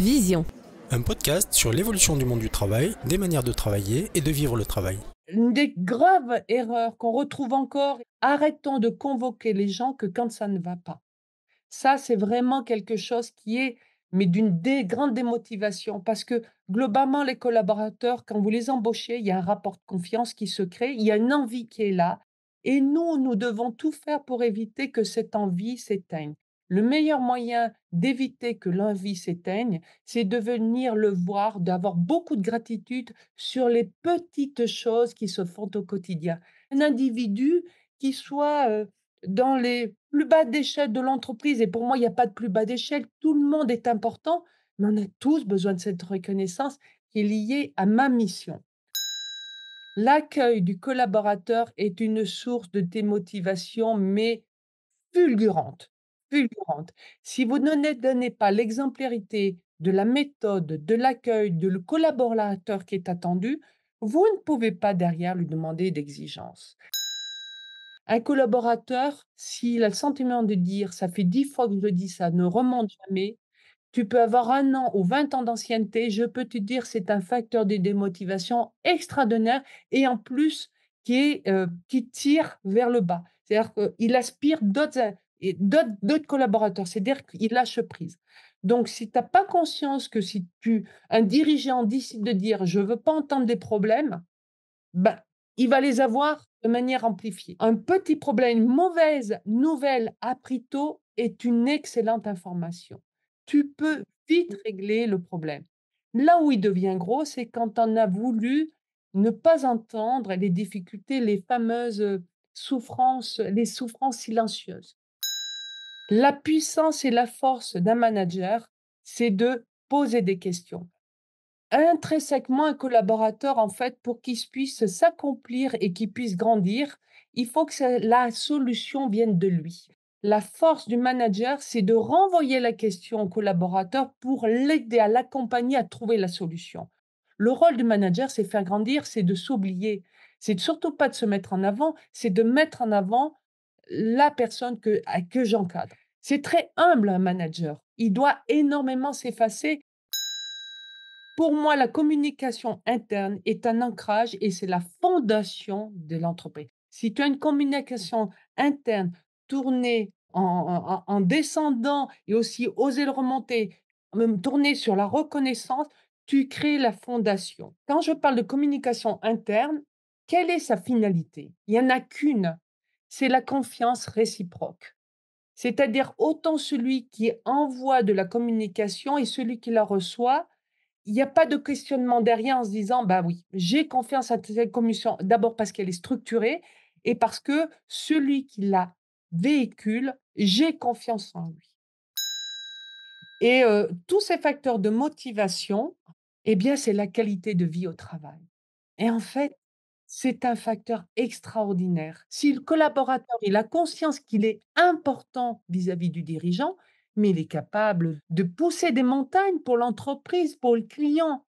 Vision. Un podcast sur l'évolution du monde du travail, des manières de travailler et de vivre le travail. Une des graves erreurs qu'on retrouve encore, arrêtons de convoquer les gens que quand ça ne va pas. Ça, c'est vraiment quelque chose qui est, mais d'une grande démotivation, parce que globalement, les collaborateurs, quand vous les embauchez, il y a un rapport de confiance qui se crée, il y a une envie qui est là, et nous, nous devons tout faire pour éviter que cette envie s'éteigne. Le meilleur moyen d'éviter que l'envie s'éteigne, c'est de venir le voir, d'avoir beaucoup de gratitude sur les petites choses qui se font au quotidien. Un individu qui soit dans les plus bas d'échelle de l'entreprise, et pour moi, il n'y a pas de plus bas d'échelle, tout le monde est important, mais on a tous besoin de cette reconnaissance qui est liée à ma mission. L'accueil du collaborateur est une source de démotivation, mais fulgurante. Si vous ne donnez pas l'exemplarité de la méthode, de l'accueil, de le collaborateur qui est attendu, vous ne pouvez pas derrière lui demander d'exigence. Un collaborateur, s'il a le sentiment de dire ça fait dix fois que je dis ça, ne remonte jamais, tu peux avoir un an ou vingt ans d'ancienneté, je peux te dire c'est un facteur de démotivation extraordinaire et en plus qui, est, euh, qui tire vers le bas. C'est-à-dire qu'il aspire d'autres d'autres collaborateurs. C'est-à-dire qu'il lâche prise. Donc, si tu n'as pas conscience que si tu un dirigeant décide de dire je ne veux pas entendre des problèmes, ben, il va les avoir de manière amplifiée. Un petit problème, une mauvaise nouvelle appris tôt est une excellente information. Tu peux vite régler le problème. Là où il devient gros, c'est quand on a voulu ne pas entendre les difficultés, les fameuses souffrances, les souffrances silencieuses. La puissance et la force d'un manager, c'est de poser des questions. Intrinsèquement, un collaborateur, en fait, pour qu'il puisse s'accomplir et qu'il puisse grandir, il faut que la solution vienne de lui. La force du manager, c'est de renvoyer la question au collaborateur pour l'aider à l'accompagner à trouver la solution. Le rôle du manager, c'est faire grandir, c'est de s'oublier. C'est surtout pas de se mettre en avant, c'est de mettre en avant la personne que j'encadre. C'est très humble un manager. Il doit énormément s'effacer. Pour moi, la communication interne est un ancrage et c'est la fondation de l'entreprise. Si tu as une communication interne tournée en, descendant et aussi oser le remonter, même tournée sur la reconnaissance, tu crées la fondation. Quand je parle de communication interne, quelle est sa finalité Il n'y en a qu'une, c'est la confiance réciproque. C'est-à-dire autant celui qui envoie de la communication et celui qui la reçoit, il n'y a pas de questionnement derrière en se disant, bah oui, j'ai confiance à cette commission, d'abord parce qu'elle est structurée et parce que celui qui la véhicule, j'ai confiance en lui. Et euh, tous ces facteurs de motivation, eh bien, c'est la qualité de vie au travail. Et en fait, c'est un facteur extraordinaire. Si le collaborateur il a conscience qu'il est important vis à -vis du dirigeant, mais il est capable de pousser des montagnes pour l'entreprise, pour le client.